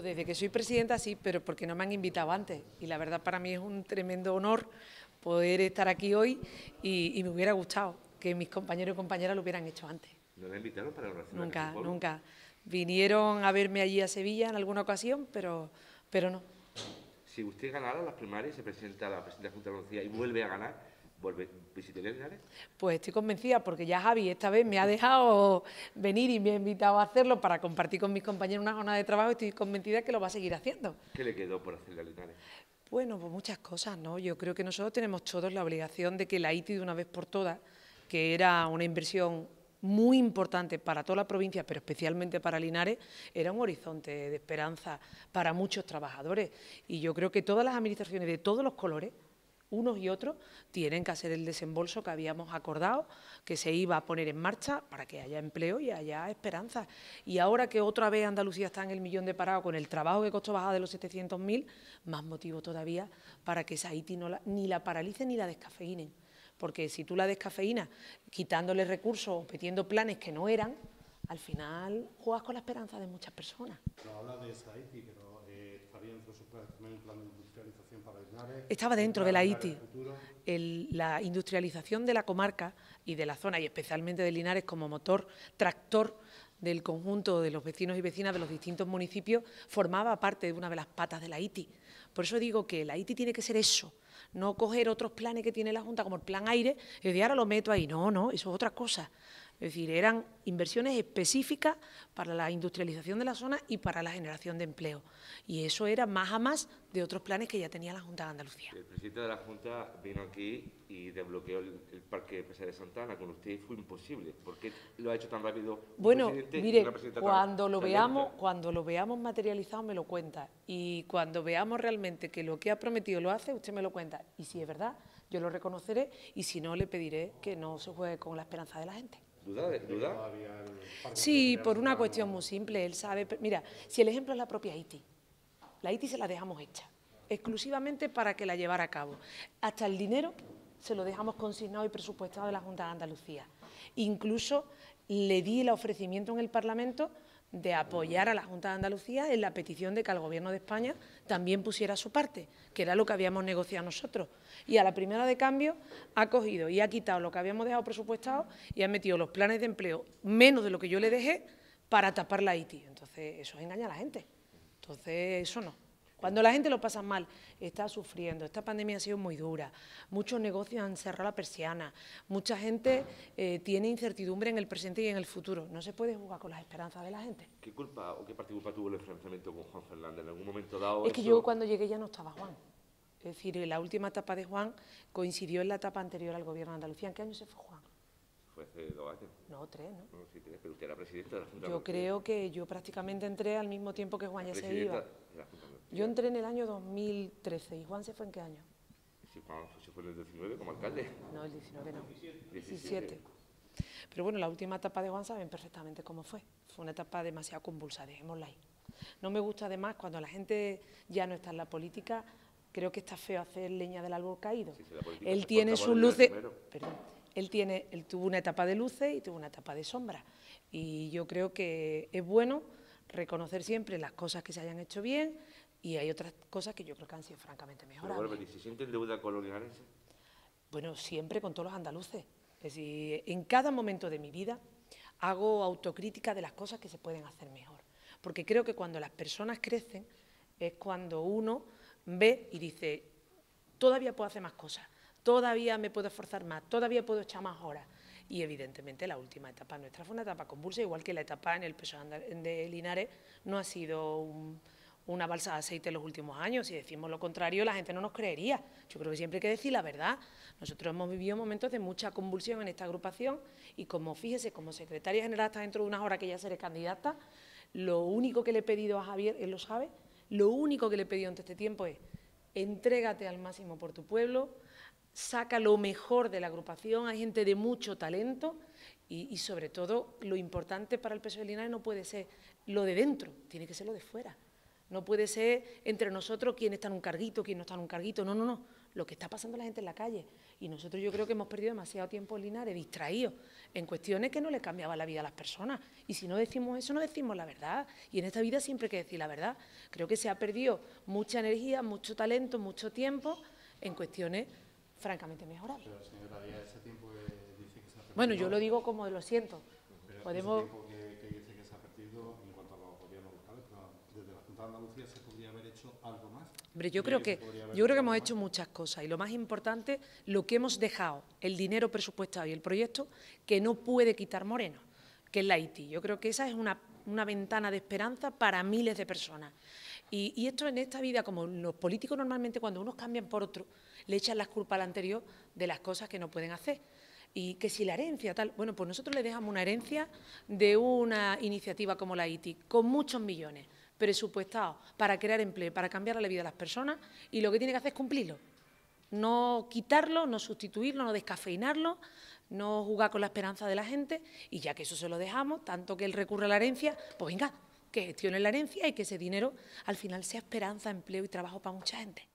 desde que soy presidenta sí, pero porque no me han invitado antes. Y la verdad para mí es un tremendo honor poder estar aquí hoy y, me hubiera gustado que mis compañeros y compañeras lo hubieran hecho antes. ¿No la invitaron para la Nunca, nunca. Vinieron a verme allí a Sevilla en alguna ocasión, pero, pero no. Si usted ganara las primarias, y se presenta a la presidenta de Junta de Andalucía y vuelve a ganar, ¿Vuelve Linares? Pues estoy convencida porque ya Javi esta vez me ha dejado venir y me ha invitado a hacerlo para compartir con mis compañeros una zona de trabajo y estoy convencida que lo va a seguir haciendo. ¿Qué le quedó por hacer a Linares? Bueno, pues muchas cosas, ¿no? Yo creo que nosotros tenemos todos la obligación de que la ITI de una vez por todas, que era una inversión muy importante para toda la provincia, pero especialmente para Linares, era un horizonte de esperanza para muchos trabajadores. Y yo creo que todas las administraciones de todos los colores unos y otros tienen que hacer el desembolso que habíamos acordado, que se iba a poner en marcha para que haya empleo y haya esperanza. Y ahora que otra vez Andalucía está en el millón de parados con el trabajo que costó bajar de los 700.000, más motivo todavía para que esa ni la paralice ni la descafeinen. Porque si tú la descafeinas quitándole recursos o metiendo planes que no eran, al final juegas con la esperanza de muchas personas. Estaba dentro de la ITI. El, la industrialización de la comarca y de la zona, y especialmente de Linares como motor tractor del conjunto de los vecinos y vecinas de los distintos municipios, formaba parte de una de las patas de la ITI. Por eso digo que la ITI tiene que ser eso, no coger otros planes que tiene la Junta, como el plan aire, y decir, ahora lo meto ahí. No, no, eso es otra cosa. Es decir, eran inversiones específicas para la industrialización de la zona y para la generación de empleo. Y eso era más a más de otros planes que ya tenía la Junta de Andalucía. El presidente de la Junta vino aquí y desbloqueó el, parque empresarial de Santana. Con usted fue imposible. ¿Por qué lo ha hecho tan rápido? Bueno, mire, cuando lo veamos, cuando lo veamos materializado me lo cuenta. Y cuando veamos realmente que lo que ha prometido lo hace, usted me lo cuenta. Y si es verdad, yo lo reconoceré y si no, le pediré que no se juegue con la esperanza de la gente. ¿Duda? Sí, por una cuestión muy simple. Él sabe, mira, si el ejemplo es la propia Haití, la Haití se la dejamos hecha, exclusivamente para que la llevara a cabo. Hasta el dinero se lo dejamos consignado y presupuestado de la Junta de Andalucía. Incluso le di el ofrecimiento en el Parlamento de apoyar a la Junta de Andalucía en la petición de que el Gobierno de España también pusiera su parte, que era lo que habíamos negociado nosotros. Y a la primera de cambio ha cogido y ha quitado lo que habíamos dejado presupuestado y ha metido los planes de empleo menos de lo que yo le dejé para tapar la Haití. Entonces, eso engaña a la gente. Entonces, eso no. Cuando la gente lo pasa mal, está sufriendo. Esta pandemia ha sido muy dura. Muchos negocios han cerrado la persiana. Mucha gente eh, tiene incertidumbre en el presente y en el futuro. No se puede jugar con las esperanzas de la gente. ¿Qué culpa o qué parte tuvo el enfrentamiento con Juan Fernández? ¿En algún momento dado? Es que yo cuando llegué ya no estaba Juan. Es decir, la última etapa de Juan coincidió en la etapa anterior al gobierno de Andalucía. ¿En qué año se fue Juan? Fue hace dos años. No, tres, ¿no? sí, tres, usted era presidenta de la Junta. Yo creo que yo prácticamente entré al mismo tiempo que Juan ya se iba. Yo entré en el año 2013 y Juan se fue en qué año? Juan se fue en el 19 como alcalde. No, el 19 no. 17. Pero bueno, la última etapa de Juan saben perfectamente cómo fue. Fue una etapa demasiado convulsa, dejémosla ahí. No me gusta además cuando la gente ya no está en la política, creo que está feo hacer leña del árbol caído. él tiene sus luces, perdón, él tiene, él tuvo una etapa de luces y tuvo una etapa de sombra. Y yo creo que es bueno reconocer siempre las cosas que se hayan hecho bien, y hay otras cosas que yo creo que han sido francamente mejoras. Pero bueno, se sienten deuda colonial? Bueno, siempre con todos los andaluces. Es decir, en cada momento de mi vida hago autocrítica de las cosas que se pueden hacer mejor. Porque creo que cuando las personas crecen es cuando uno ve y dice, todavía puedo hacer más cosas, todavía me puedo esforzar más, todavía puedo echar más horas. Y evidentemente la última etapa nuestra fue una etapa convulsa, igual que la etapa en el peso de Linares no ha sido un una balsa de aceite en los últimos años. Si decimos lo contrario, la gente no nos creería. Yo creo que siempre hay que decir la verdad. Nosotros hemos vivido momentos de mucha convulsión en esta agrupación y como fíjese, como secretaria general hasta dentro de unas horas que ya seré candidata, lo único que le he pedido a Javier, él lo sabe, lo único que le he pedido ante este tiempo es entrégate al máximo por tu pueblo, saca lo mejor de la agrupación, hay gente de mucho talento y, sobre todo lo importante para el PSOE de Linares no puede ser lo de dentro, tiene que ser lo de fuera. No puede ser entre nosotros quién está en un carguito, quién no está en un carguito. No, no, no. Lo que está pasando la gente en la calle. Y nosotros yo creo que hemos perdido demasiado tiempo en Linares, distraídos, en cuestiones que no le cambiaba la vida a las personas. Y si no decimos eso, no decimos la verdad. Y en esta vida siempre hay que decir la verdad. Creo que se ha perdido mucha energía, mucho talento, mucho tiempo en cuestiones francamente mejorables. Bueno, yo lo digo como lo siento. Podemos... Andalucía se podría haber hecho algo más. Hombre, yo creo que, yo creo que hemos hecho muchas cosas y lo más importante, lo que hemos dejado, el dinero presupuestado y el proyecto que no puede quitar Moreno, que es la ITI. Yo creo que esa es una, ventana de esperanza para miles de personas. Y, esto en esta vida, como los políticos normalmente cuando unos cambian por otro, le echan las culpas al anterior de las cosas que no pueden hacer. Y que si la herencia tal, bueno, pues nosotros le dejamos una herencia de una iniciativa como la ITI, con muchos millones presupuestado para crear empleo, para cambiar la vida de las personas y lo que tiene que hacer es cumplirlo. No quitarlo, no sustituirlo, no descafeinarlo, no jugar con la esperanza de la gente y ya que eso se lo dejamos, tanto que él recurre a la herencia, pues venga, que gestione la herencia y que ese dinero al final sea esperanza, empleo y trabajo para mucha gente.